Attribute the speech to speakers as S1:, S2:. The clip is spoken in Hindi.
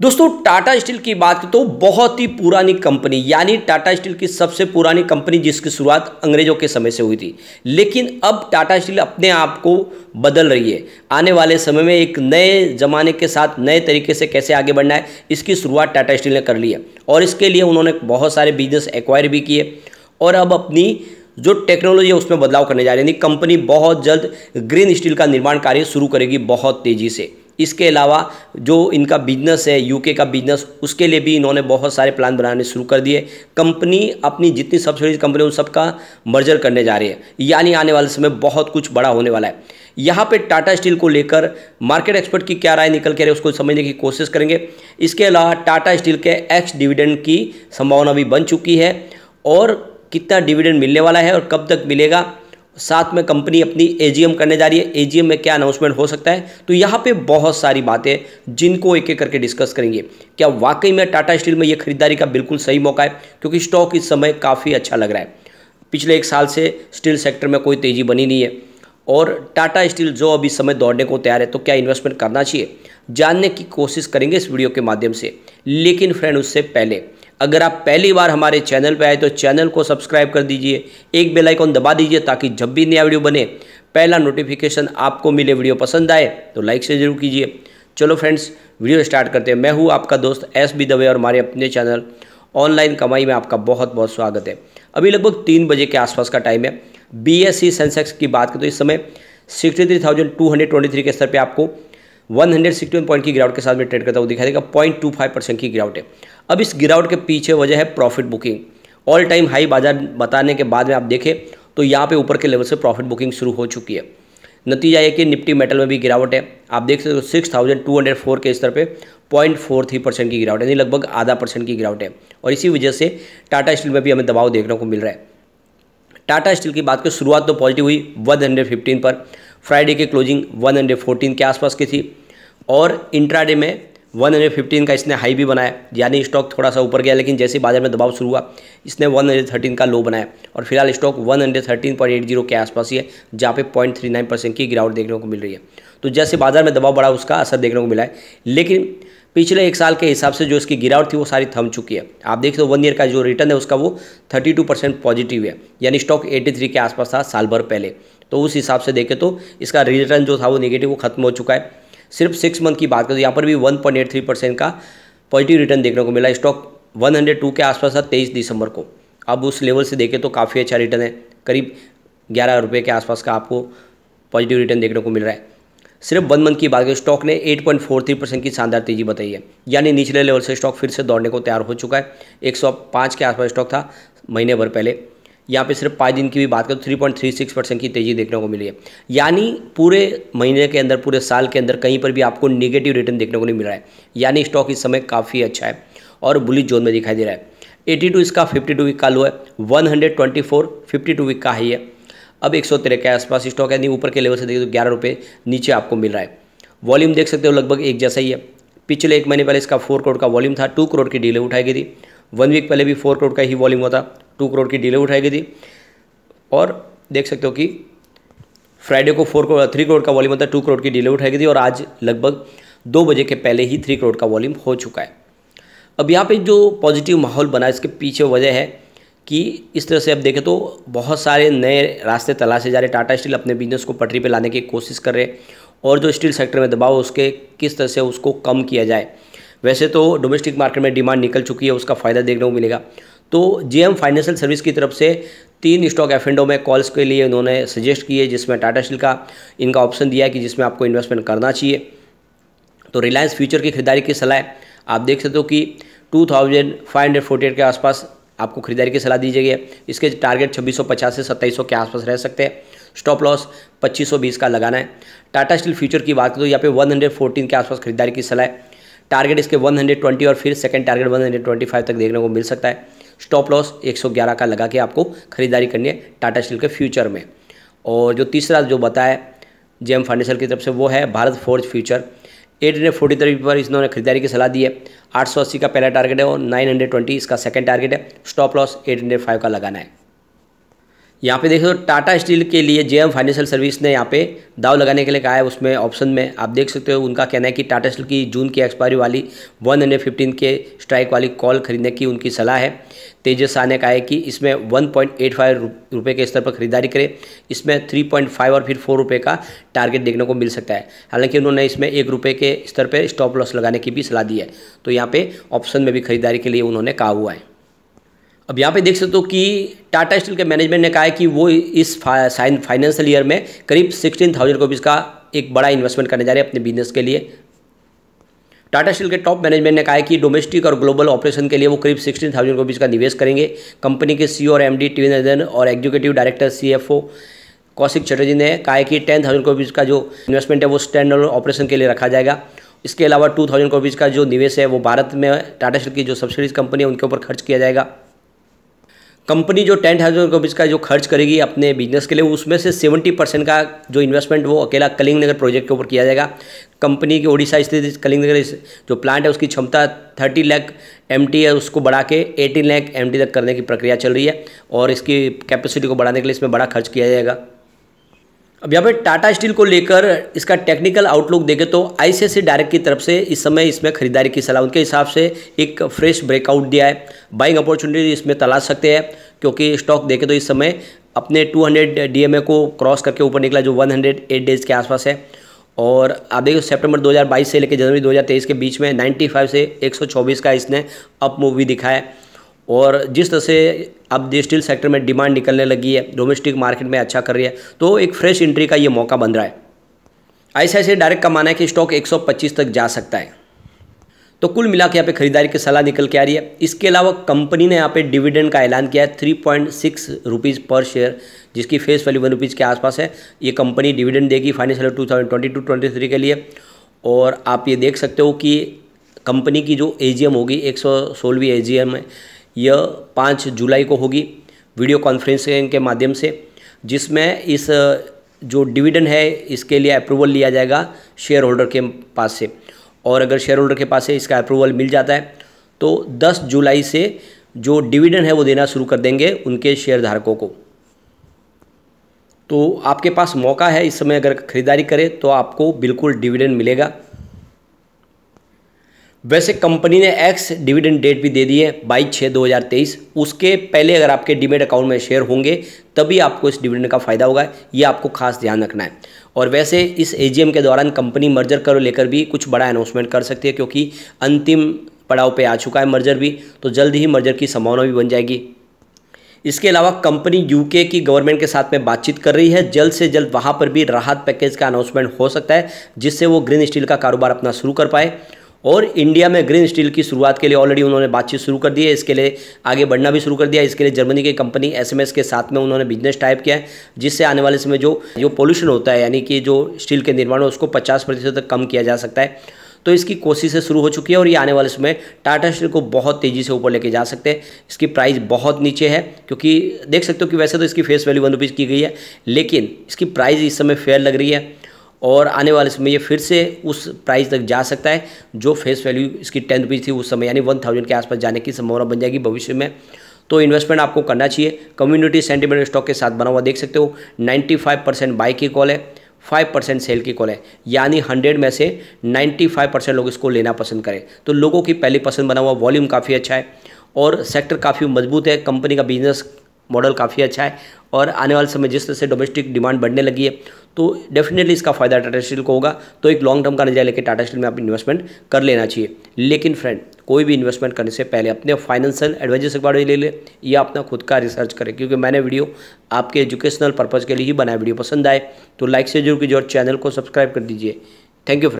S1: दोस्तों टाटा स्टील की बात तो बहुत ही पुरानी कंपनी यानी टाटा स्टील की सबसे पुरानी कंपनी जिसकी शुरुआत अंग्रेजों के समय से हुई थी लेकिन अब टाटा स्टील अपने आप को बदल रही है आने वाले समय में एक नए ज़माने के साथ नए तरीके से कैसे आगे बढ़ना है इसकी शुरुआत टाटा स्टील ने कर ली है और इसके लिए उन्होंने बहुत सारे बिजनेस एक्वायर भी किए और अब अपनी जो टेक्नोलॉजी है उसमें बदलाव करने जा रही है कंपनी बहुत जल्द ग्रीन स्टील का निर्माण कार्य शुरू करेगी बहुत तेज़ी से इसके अलावा जो इनका बिजनेस है यूके का बिजनेस उसके लिए भी इन्होंने बहुत सारे प्लान बनाने शुरू कर दिए कंपनी अपनी जितनी सब्सिडीज कंपनी उन सबका मर्जर करने जा रही है यानी आने वाले समय बहुत कुछ बड़ा होने वाला है यहाँ पे टाटा स्टील को लेकर मार्केट एक्सपर्ट की क्या राय निकल के रहे उसको समझने की कोशिश करेंगे इसके अलावा टाटा स्टील के एक्स डिविडेंड की संभावना भी बन चुकी है और कितना डिविडेंड मिलने वाला है और कब तक मिलेगा साथ में कंपनी अपनी एजीएम करने जा रही है एजीएम में क्या अनाउंसमेंट हो सकता है तो यहाँ पे बहुत सारी बातें जिनको एक एक करके डिस्कस करेंगे क्या वाकई में टाटा स्टील में ये खरीदारी का बिल्कुल सही मौका है क्योंकि स्टॉक इस समय काफ़ी अच्छा लग रहा है पिछले एक साल से स्टील सेक्टर में कोई तेज़ी बनी नहीं है और टाटा स्टील जो अभी समय दौड़ने को तैयार है तो क्या इन्वेस्टमेंट करना चाहिए जानने की कोशिश करेंगे इस वीडियो के माध्यम से लेकिन फ्रेंड उससे पहले अगर आप पहली बार हमारे चैनल पर आए तो चैनल को सब्सक्राइब कर दीजिए एक बेल आइकॉन दबा दीजिए ताकि जब भी नया वीडियो बने पहला नोटिफिकेशन आपको मिले वीडियो पसंद आए तो लाइक से जरूर कीजिए चलो फ्रेंड्स वीडियो स्टार्ट करते हैं मैं हूँ आपका दोस्त एस बी दवे और हमारे अपने चैनल ऑनलाइन कमाई में आपका बहुत बहुत स्वागत है अभी लगभग तीन बजे के आसपास का टाइम है बी एस सी सेंसेक्स की बात करें तो इस समय sixty three thousand two hundred twenty three के स्तर पर आपको 161 पॉइंट की गिरावट के साथ में ट्रेड करता हूँ दिखाई देगा पॉइंट टू फाइव परसेंट की गिरावट है अब इस गिरावट के पीछे वजह है profit booking all time high बाजार बताने के बाद में आप देखें तो यहाँ पे ऊपर के लेवल से प्रॉफिट बुकिंग शुरू हो चुकी है नतीजा ये कि निफ्टी मेटल में भी गिरावट है आप देख सकते हो six thousand two hundred four के स्तर पे पॉइंट फोर थ्री परसेंट की गिरावट यानी लगभग आधा परसेंट की गिरावट है और इसी वजह से टाटा स्टील में भी हमें दबाव देखने को मिल रहा है टाटा स्टील की बात करें शुरुआत तो पॉजिटिव हुई वन हंड्रेड फिफ्टीन पर फ्राइडे की क्लोजिंग 114 के आसपास की थी और इंट्राडे में 115 का इसने हाई भी बनाया यानी स्टॉक थोड़ा सा ऊपर गया लेकिन जैसे बाजार में दबाव शुरू हुआ इसने 113 का लो बनाया और फिलहाल स्टॉक 113.80 के आसपास ही है जहाँ पे 0.39 परसेंट की गिरावट देखने को मिल रही है तो जैसे बाजार में दबाव बढ़ा उसका असर देखने को मिला है लेकिन पिछले एक साल के हिसाब से जो इसकी गिरावट थी वो सारी थम चुकी है आप देख हो वन ईयर का जो रिटर्न है उसका वो टू परसेंट पॉजिटिव है यानी स्टॉक थ्री के आसपास था साल भर पहले तो उस हिसाब से देखें तो इसका रिटर्न जो था वो निगेटिव वो खत्म हो चुका है सिर्फ सिक्स मंथ की बात करें तो यहाँ पर भी one point eight three percent का पॉजिटिव रिटर्न देखने को मिला स्टॉक वन हंड्रेड टू के आसपास था तेईस दिसंबर को अब उस लेवल से देखें तो काफ़ी अच्छा रिटर्न है करीब ग्यारह रुपये के आसपास का आपको पॉजिटिव रिटर्न देखने को मिल रहा है सिर्फ वन मंथ की बात करें स्टॉक ने 8.43 परसेंट की शानदार तेजी बताई है यानी निचले लेवल से स्टॉक फिर से दौड़ने को तैयार हो चुका है 105 के आसपास स्टॉक था महीने भर पहले यहाँ पे सिर्फ पाँच दिन की भी बात करें तो three point three six percent की तेज़ी देखने को मिली है यानी पूरे महीने के अंदर पूरे साल के अंदर कहीं पर भी आपको निगेटिव रिटर्न देखने को नहीं मिल रहा है यानी स्टॉक इस समय काफ़ी अच्छा है और बुलिस जोन में दिखाई दे रहा है एटी इसका फिफ्टी वीक का लो है वन हंड्रेड वीक का ही है अब एक सौ तेरह के आसपास स्टॉक है नहीं ऊपर के लेवल से देखिए तो ग्यारह रुपये नीचे आपको मिल रहा है वॉल्यूम देख सकते हो लगभग एक जैसा ही है पिछले एक महीने पहले इसका फोर करोड़ का वॉल्यूम था टू करोड़ की डीलें उठाई गई थी वन वीक पहले भी फोर करोड़ का ही वॉल्यूम हुआ था टू करोड़ की डीलें उठाई गई थी और देख सकते हो कि फ्राइडे को फोर करोड़ थ्री करोड़ का वॉल्यूम होता है टू करोड़ की डीलें उठाई गई थी और आज लगभग दो बजे के पहले ही थ्री करोड़ का वॉल्यूम हो चुका है अब यहाँ पे जो पॉजिटिव माहौल बना इसके पीछे वजह है कि इस तरह से अब देखें तो बहुत सारे नए रास्ते तलाशे जा रहे टाटा स्टील अपने बिजनेस को पटरी पर लाने की कोशिश कर रहे हैं और जो स्टील सेक्टर में दबाव उसके किस तरह से उसको कम किया जाए वैसे तो डोमेस्टिक मार्केट में डिमांड निकल चुकी है उसका फ़ायदा देखने को मिलेगा तो जे एम फाइनेंशियल सर्विस की तरफ से तीन स्टॉक एफ एंडो में कॉल्स के लिए उन्होंने सजेस्ट किए जिसमें टाटा स्टील का इनका ऑप्शन दिया है कि जिसमें आपको इन्वेस्टमेंट करना चाहिए तो रिलायंस फ्यूचर की खरीदारी की सलाह आप देख सकते हो कि 2548 के आसपास आपको खरीदारी की सलाह दी जाएगी इसके टारगेट 2650 से 2700 के आसपास रह सकते हैं स्टॉप लॉस 2520 का लगाना है टाटा स्टील फ्यूचर की बात करें तो यहाँ पे 114 के आसपास खरीदारी की सलाह टारगेट इसके 120 और फिर सेकंड टारगेट 125 तक देखने को मिल सकता है स्टॉप लॉस 111 का लगा के आपको खरीदारी करनी है टाटा स्टील के फ्यूचर में और जो तीसरा जो बताया जे एम फाइनेंशियल की तरफ से वो है Bharat forge future eight hundred forty three पर इन्होंने खरीदारी की सलाह दी है आठ सौ अस्सी का पहला टारगेट है और नाइन हंड्रेड ट्वेंटी इसका सेकंड टारगेट है stop loss eight hundred five का लगाना है यहाँ पे देखो तो टाटा स्टील के लिए जेएम फाइनेंशियल सर्विस ने यहाँ पे दाव लगाने के लिए कहा है उसमें ऑप्शन में आप देख सकते हो उनका कहना है कि टाटा स्टील की जून की एक्सपायरी वाली 115 के स्ट्राइक वाली कॉल खरीदने की उनकी सलाह है तेजस शाह ने कहा है कि इसमें 1.85 रुपए के स्तर पर खरीदारी करें इसमें 3.5 और फिर फोर रुपये का टारगेट देखने को मिल सकता है हालांकि उन्होंने इसमें एक रुपये के स्तर पर स्टॉप लॉस लगाने की भी सलाह दी है तो यहाँ पर ऑप्शन में भी खरीदारी के लिए उन्होंने कहा हुआ है अब यहाँ पे देख सकते हो कि टाटा स्टील के मैनेजमेंट ने कहा है कि वो इस फाइनेंशियल ईयर में करीब सिक्सटीन थाउजेंड रुपीज़ का एक बड़ा इन्वेस्टमेंट करने जा रहे हैं अपने बिजनेस के लिए टाटा स्टील के टॉप मैनेजमेंट ने कहा है कि डोमेस्टिक और ग्लोबल ऑपरेशन के लिए वो करीब सिक्सटीन थाउजेंड रुपीज़ का निवेश करेंगे कंपनी के सी e और एम टी और executive director C Kaushik Chatterjee ने कहा है कि टेन थाउजेंड रुपीज़ का जो इन्वेस्टमेंट है वो स्टैंड ऑपरेशन के लिए रखा जाएगा इसके अलावा टू थाउजेंड रुपीज़ का जो निवेश है वो भारत में टाटा स्टील की जो सब्सिडीज कंपनी है उनके ऊपर खर्च किया जाएगा कंपनी जो टेन थाउजेंड रुपीज़ का जो खर्च करेगी अपने बिजनेस के लिए उसमें से सेवेंटी परसेंट का जो इन्वेस्टमेंट वो अकेला कलिंग नगर प्रोजेक्ट के ऊपर किया जाएगा कंपनी की ओडिशा स्थित कलिंग नगर जो प्लांट है उसकी क्षमता थर्टी लाख एम है उसको बढ़ा के एटीन लाख एम तक करने की प्रक्रिया चल रही है और इसकी कैपेसिटी को बढ़ाने के लिए इसमें बड़ा खर्च किया जाएगा अब यहाँ पे टाटा स्टील को लेकर इसका टेक्निकल आउटलुक देखें तो आईसीआईसी डायरेक्ट की तरफ से इस समय इसमें खरीदारी की सलाह उनके हिसाब से एक फ्रेश ब्रेकआउट दिया है बाइंग अपॉर्चुनिटी इसमें तलाश सकते हैं क्योंकि स्टॉक देखें तो इस समय अपने 200 डीएमए को क्रॉस करके ऊपर निकला जो 108 डेज़ के आसपास है और आप देखिए सेप्टेम्बर 2022 से लेकर जनवरी 2023 के बीच में 95 से 124 का इसने अप मूव भी दिखाया है और जिस तरह से अब स्टील सेक्टर में डिमांड निकलने लगी है डोमेस्टिक मार्केट में अच्छा कर रही है तो एक फ्रेश एंट्री का ये मौका बन रहा है ऐसे ऐसे डायरेक्ट का माना है कि स्टॉक 125 तक जा सकता है तो कुल मिला के यहाँ पे खरीदारी की सलाह निकल के आ रही है इसके अलावा कंपनी ने यहाँ पे डिविडेंड का ऐलान किया है थ्री पॉइंट सिक्स रुपीज़ पर शेयर जिसकी फेस वैल्यू वन रुपीज़ के आसपास है ये कंपनी डिविडेंड देगी financial two thousand twenty two twenty three के लिए और आप ये देख सकते हो कि कंपनी की जो ए होगी एक सौ सोलहवीं ए है यह पाँच जुलाई को होगी वीडियो कॉन्फ्रेंसिंग के माध्यम से जिसमें इस जो डिविडेंड है इसके लिए अप्रूवल लिया जाएगा शेयर होल्डर के पास से और अगर शेयर होल्डर के पास से इसका अप्रूवल मिल जाता है तो 10 जुलाई से जो डिविडेंड है वो देना शुरू कर देंगे उनके शेयर धारकों को तो आपके पास मौका है इस समय अगर खरीदारी करें तो आपको बिल्कुल डिविडेंड मिलेगा वैसे कंपनी ने एक्स डिविडेंड डेट भी दे दी है बाईस छः दो हज़ार तेईस उसके पहले अगर आपके डिमेट अकाउंट में शेयर होंगे तभी आपको इस डिविडेंड का फ़ायदा होगा ये आपको खास ध्यान रखना है और वैसे इस एजीएम के दौरान कंपनी मर्जर कर लेकर भी कुछ बड़ा अनाउंसमेंट कर सकती है क्योंकि अंतिम पड़ाव पे आ चुका है मर्जर भी तो जल्द ही मर्जर की संभावना भी बन जाएगी इसके अलावा कंपनी यूके की गवर्नमेंट के साथ में बातचीत कर रही है जल्द से जल्द वहाँ पर भी राहत पैकेज का अनाउंसमेंट हो सकता है जिससे वो ग्रीन स्टील का कारोबार अपना शुरू कर पाए और इंडिया में ग्रीन स्टील की शुरुआत के लिए ऑलरेडी उन्होंने बातचीत शुरू कर दी है इसके लिए आगे बढ़ना भी शुरू कर दिया इसके लिए जर्मनी की कंपनी एसएमएस के साथ में उन्होंने बिजनेस टाइप किया है जिससे आने वाले समय जो जो पोल्यूशन होता है यानी कि जो स्टील के निर्माण उसको पचास प्रतिशत तक कम किया जा सकता है तो इसकी कोशिशें शुरू हो चुकी है और ये आने वाले समय टाटा स्टील को बहुत तेज़ी से ऊपर लेके जा सकते हैं इसकी प्राइस बहुत नीचे है क्योंकि देख सकते हो कि वैसे तो इसकी फेस वैल्यू वन रुपीज़ की गई है लेकिन इसकी प्राइस इस समय फेयर लग रही है और आने वाले समय ये फिर से उस प्राइस तक जा सकता है जो फेस वैल्यू इसकी टेन रुपीज़ थी उस समय यानी वन थाउजेंड के आसपास जाने की संभावना बन जाएगी भविष्य में तो इन्वेस्टमेंट आपको करना चाहिए कम्युनिटी सेंटीमेंट स्टॉक के साथ बना हुआ देख सकते हो 95 परसेंट बाई की कॉल है 5 परसेंट सेल की कॉल है यानी 100 में से 95 परसेंट लोग इसको लेना पसंद करें तो लोगों की पहली पसंद बना हुआ वॉल्यूम काफ़ी अच्छा है और सेक्टर काफ़ी मजबूत है कंपनी का बिजनेस मॉडल काफ़ी अच्छा है और आने वाले समय जिस तरह से डोमेस्टिक डिमांड बढ़ने लगी है तो डेफिनेटली इसका फ़ायदा टाटा स्टील को होगा तो एक लॉन्ग टर्म का नजर लेकर टाटा स्टील में आप इन्वेस्टमेंट कर लेना चाहिए लेकिन फ्रेंड कोई भी इन्वेस्टमेंट करने से पहले अपने फाइनेंशियल एडवाइजर के बारे में ले लें या अपना खुद का रिसर्च करें क्योंकि मैंने वीडियो आपके एजुकेशनल पर्पज़ के लिए ही बनाया वीडियो पसंद आए तो लाइक से जरूर कीजिए और चैनल को सब्सक्राइब कर दीजिए थैंक यू